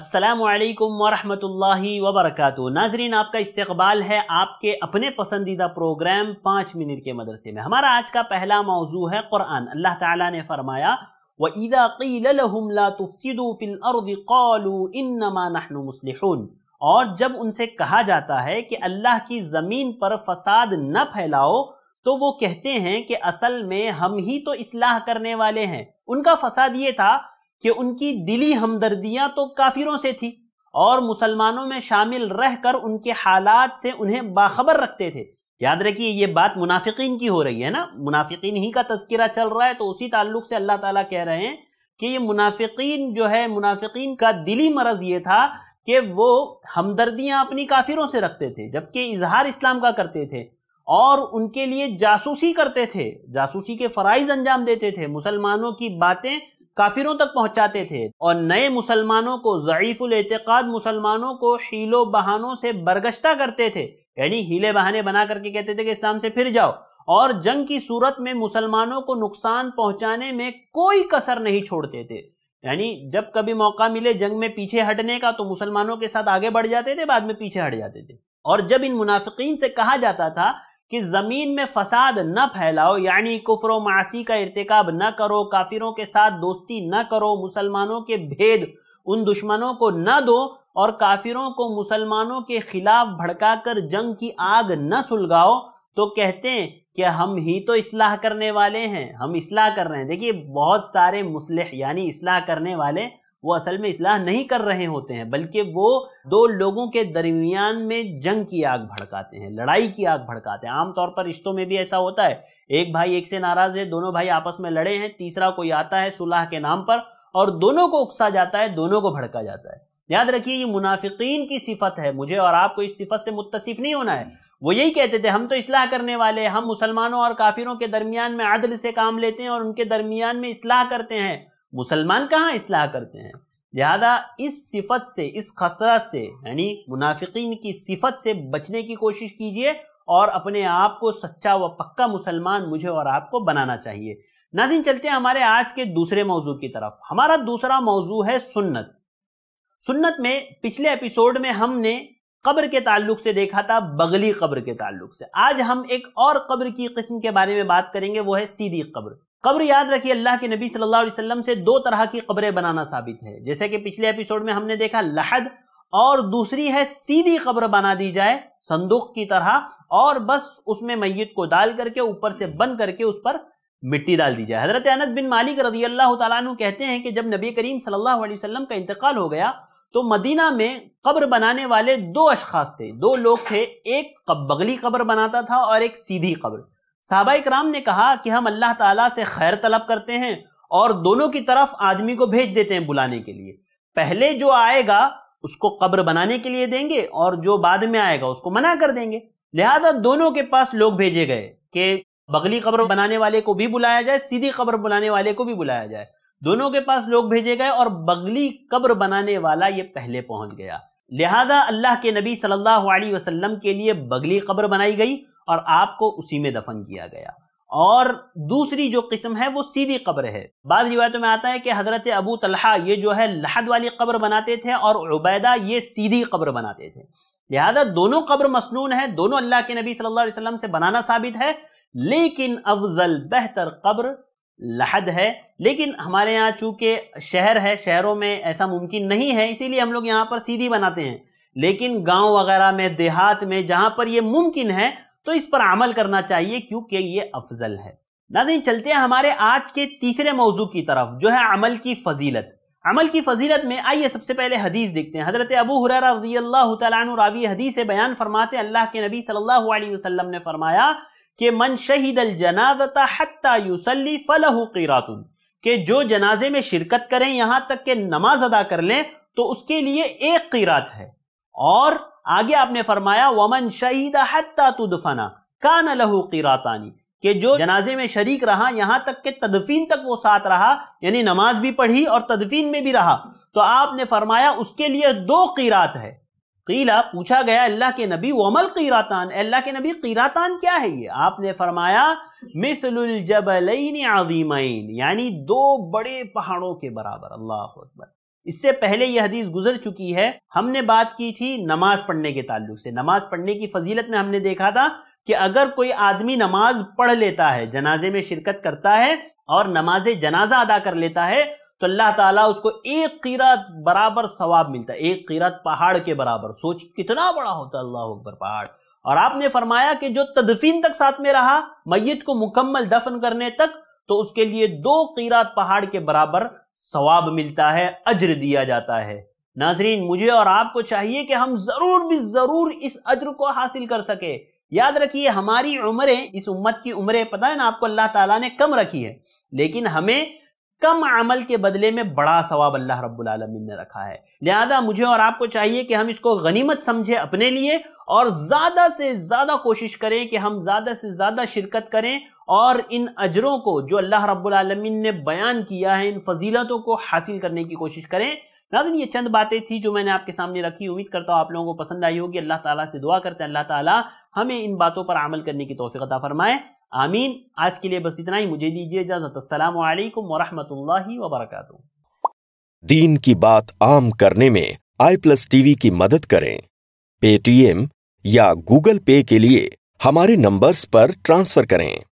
असलकम वरहमल वबरक नाजरीन आपका इस्तबाल है आपके अपने पसंदीदा प्रोग्राम पाँच मिनट के मदरसे में हमारा आज का पहला मौजू है क़ुरान अल्लाह ताला ने फरमाया वईदा और जब उनसे कहा जाता है कि अल्लाह की ज़मीन पर फसाद न फैलाओ तो वो कहते हैं कि असल में हम ही तो इसलाह करने वाले हैं उनका फसाद ये था कि उनकी दिली हमदर्दियां तो काफिरों से थी और मुसलमानों में शामिल रहकर उनके हालात से उन्हें बाखबर रखते थे याद रखिए ये बात मुनाफिकीन की हो रही है ना मुनाफिकीन ही का तस्करा चल रहा है तो उसी ताल्लुक से अल्लाह ताला कह रहे हैं कि ये मुनाफिकीन जो है मुनाफिकीन का दिली मरज ये था कि वो हमदर्दियां अपनी काफिरों से रखते थे जबकि इजहार इस्लाम का करते थे और उनके लिए जासूसी करते थे जासूसी के फ़राइज अंजाम देते थे मुसलमानों की बातें काफिरों तक पहुंचाते थे और नए मुसलमानों को ज़यीफ़ुल एतकाद मुसलमानों को हीलो बहानों से बरगश्ता करते थे यानी हीले बहाने बना करके कहते थे कि इस्लाम से फिर जाओ और जंग की सूरत में मुसलमानों को नुकसान पहुंचाने में कोई कसर नहीं छोड़ते थे यानी जब कभी मौका मिले जंग में पीछे हटने का तो मुसलमानों के साथ आगे बढ़ जाते थे बाद में पीछे हट जाते थे और जब इन मुनाफिकीन से कहा जाता था कि ज़मीन में फसाद न फैलाओ यानी कुफर मासी का इरतकब न करो काफिरों के साथ दोस्ती न करो मुसलमानों के भेद उन दुश्मनों को न दो और काफिरों को मुसलमानों के खिलाफ भड़काकर जंग की आग न सुलगाओ तो कहते हैं कि हम ही तो इसलाह करने वाले हैं हम इसलाह कर रहे हैं देखिए बहुत सारे मुसलह यानी इसलाह करने वाले वो असल में इसलाह नहीं कर रहे होते हैं बल्कि वो दो लोगों के दरमियान में जंग की आग भड़काते हैं लड़ाई की आग भड़काते हैं आमतौर पर रिश्तों में भी ऐसा होता है एक भाई एक से नाराज है दोनों भाई आपस में लड़े हैं तीसरा कोई आता है सुलह के नाम पर और दोनों को उकसा जाता है दोनों को भड़का जाता है याद रखिए ये मुनाफिकीन की सिफत है मुझे और आपको इस सिफत से मुतसिफ नहीं होना है वो यही कहते थे हम तो इसलाह करने वाले हम मुसलमानों और काफिरों के दरमियान में आदल से काम लेते हैं और उनके दरमियान में इसलाह करते हैं मुसलमान कहाँ इसलाह करते हैं लिहाजा इस सिफत से इस खसरत से यानी मुनाफिकीन की सिफत से बचने की कोशिश कीजिए और अपने आप को सच्चा व पक्का मुसलमान मुझे और आपको बनाना चाहिए नाजिन चलते हैं हमारे आज के दूसरे मौजू की तरफ हमारा दूसरा मौजू है सुन्नत सुन्नत में पिछले एपिसोड में हमने कब्र के ताल्लुक से देखा था बगली कब्र के ताल्लुक से आज हम एक और कब्र की किस्म के बारे में बात करेंगे वो है सीधी कब्र कब्र याद रखिए अल्लाह के नबी सल्लल्लाहु अलैहि वसल्लम से दो तरह की कब्रें बनाना साबित है जैसे कि पिछले एपिसोड में हमने देखा लहद और दूसरी है सीधी कब्र बना दी जाए संदूक की तरह और बस उसमें मैयत को डाल करके ऊपर से बंद करके उस पर मिट्टी डाल दी जाए हजरत अनस बिन मालिक रजी अल्लाह तु कहते हैं कि जब नबी करीम सल्लल्लाहु अलैहि वसल्लम का इंतकाल हो गया तो मदीना में कब्र बनाने वाले दो अशखास थे दो लोग थे एक बगली कब्र बनाता था और एक सीधी कब्र साहबा कराम ने कहा कि हम अल्लाह ताला से खैर तलब करते हैं और दोनों की तरफ आदमी को भेज देते हैं बुलाने के लिए पहले जो आएगा उसको कब्र बनाने के लिए देंगे और जो बाद में आएगा उसको मना कर देंगे लिहाजा दोनों के पास लोग भेजे गए कि बगली कब्र बनाने वाले को भी बुलाया जाए सीधी कब्र बनाने वाले को भी बुलाया जाए दोनों के पास लोग भेजे गए और बगली कब्र बनाने वाला ये पहले पहुंच गया लिहाजा अल्लाह के नबी सल्लल्लाहु अलैहि वसल्लम के लिए बगली कब्र बनाई गई और आपको उसी में दफन किया गया और दूसरी जो किस्म है वो सीधी कब्र है बाद रिवायतों में आता है कि हजरत अबू तलहा ये जो है लहद वाली कब्र बनाते थे और उबैदा ये सीधी कब्र बनाते थे लिहाजा दोनों कब्र मसनून है दोनों अल्लाह के नबी सल्लल्लाहु अलैहि वसल्लम से बनाना साबित है लेकिन अफजल बेहतर कब्र लहद है लेकिन हमारे यहाँ चूंकि शहर है शहरों में ऐसा मुमकिन नहीं है इसीलिए हम लोग यहाँ पर सीधी बनाते हैं लेकिन गांव वगैरह में देहात में जहां पर यह मुमकिन है तो इस पर अमल करना चाहिए क्योंकि ये अफजल है नाजिन चलते हैं हमारे आज के तीसरे मौजू की तरफ जो है अमल की फजीलत अमल की फजीलत में आइए सबसे पहले हदीस देखते हैं हजरत अबू हुररा रजी अल्लाह हदीस बयान फरमाते अल्लाह के नबी सल्लल्लाहु अलैहि वसल्लम ने फरमाया कि मन शहीद अल जनाजता हत्ता युसली के जो जनाजे में शिरकत करें यहाँ तक के नमाज अदा कर लें तो उसके लिए एक किरात है और आगे आपने फरमाया वमन शहीद हत्ता तुदफना कान लहू किरातानी के जो जनाजे में शरीक रहा यहां तक के तदफीन तक वो साथ रहा यानी नमाज भी पढ़ी और तदफीन में भी रहा तो आपने फरमाया उसके लिए दो कीरात है कीला पूछा गया अल्लाह के नबी वमल किरातान अल्लाह के नबी किरातान क्या है ये आपने फरमाया मिसलुल जबलैन अजीमैन यानी दो बड़े पहाड़ों के बराबर अल्लाह अकबर इससे पहले यह हदीस गुजर चुकी है हमने बात की थी नमाज पढ़ने के ताल्लुक से नमाज पढ़ने की फजीलत में हमने देखा था कि अगर कोई आदमी नमाज पढ़ लेता है जनाजे में शिरकत करता है और नमाज जनाजा अदा कर लेता है तो अल्लाह ताला उसको एक कीरात बराबर सवाब मिलता है एक कीरात पहाड़ के बराबर सोच कितना बड़ा होता है अल्लाह अकबर पहाड़ और आपने फरमाया कि जो तदफीन तक साथ में रहा मैय को मुकम्मल दफन करने तक तो उसके लिए दो कीरात पहाड़ के बराबर सवाब मिलता है अज्र दिया जाता है नाजरीन मुझे और आपको चाहिए कि हम जरूर भी जरूर इस अज्र को हासिल कर सके याद रखिए हमारी उम्रें इस उम्मत की उम्रें पता है ना आपको अल्लाह ताला ने कम रखी है लेकिन हमें कम अमल के बदले में बड़ा सवाब अल्लाह रब्बुल आलमीन ने रखा है लिहाजा मुझे और आपको चाहिए कि हम इसको गनीमत समझे अपने लिए और ज़्यादा से ज़्यादा कोशिश करें कि हम ज़्यादा से ज़्यादा शिरकत करें और इन अजरों को जो अल्लाह रब्बुल ने बयान किया है इन फजीलतों को हासिल करने की कोशिश करें नाजन ये चंद बातें थी जो मैंने आपके सामने रखी उम्मीद करता हूँ आप लोगों को पसंद आई होगी अल्लाह ताला से दुआ करते हैं अल्लाह ताला हमें इन बातों पर अमल करने की तोफ़ी अदा फरमाए आमीन आज के लिए बस इतना ही मुझे दीजिए इजाज़त असलकम वरहमल वबरक दीन की बात आम करने में आई प्लस टीवी की मदद करें पेटीएम या गूगल पे के लिए हमारे नंबर्स पर ट्रांसफर करें